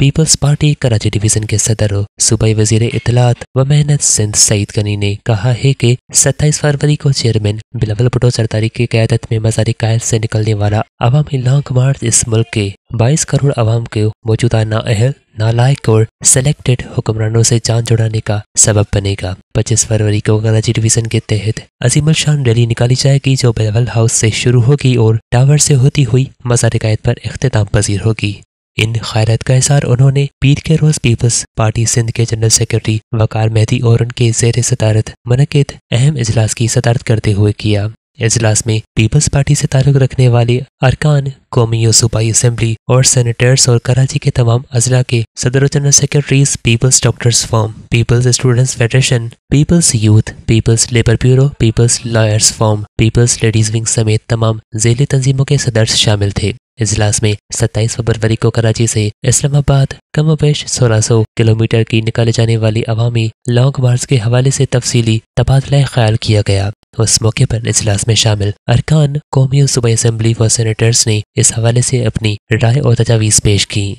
peoples party Karachi division के सदर सूबाई वजीर इतलात व मेहनत सिंध सईद गनी ने कहा है कि सत्ताईस फरवरी को चेयरमैन बिलावल भुटो सरदारी की क्यादत में मजारी कायल से निकलने वाला अवामी लॉन्ग मार्च इस मुल्क के बाईस करोड़ आवाम के मौजूदा ना ना नालायक और सेलेक्टेड हुक्मरानों से जान जुड़ाने का सबब बनेगा 25 फरवरी को कराची डिवीजन के तहत अजीम शान रैली निकाली जाएगी जो बेलवल हाउस से शुरू होगी और टावर से होती हुई मजार पर अख्ताम पजीर होगी इन खैरत का इजहार उन्होंने पीर के रोज पीपल्स पार्टी सिंध के जनरल सेक्रेटरी वकार मेहदी और उनके जेर सदारत मनकद अहम इजलास की सदारत करते हुए किया इजलास में पीपल्स पार्टी से ताल्लुक रखने वाले अरकान कौमी और सूबाई असम्बली और सैनिटर्स और कराची के तमाम अजला के सदर general secretaries people's doctors forum people's students federation people's youth people's labour bureau people's lawyers forum people's ladies wing समेत तमाम जेली तंजीमों के सदर्स शामिल थे इजलास में 27 फरवरी को कराची से इस्लामाबाद सोलह 1600 किलोमीटर की निकाले जाने वाली अवामी लॉन्ग मार्च के हवाले से तफसीली तबादला ख्याल किया गया उस मौके पर इजलास में शामिल अरकान कौमी सूबे सूबाई असम्बली व सेनेटर्स ने इस हवाले से अपनी राय और तजावीज़ पेश की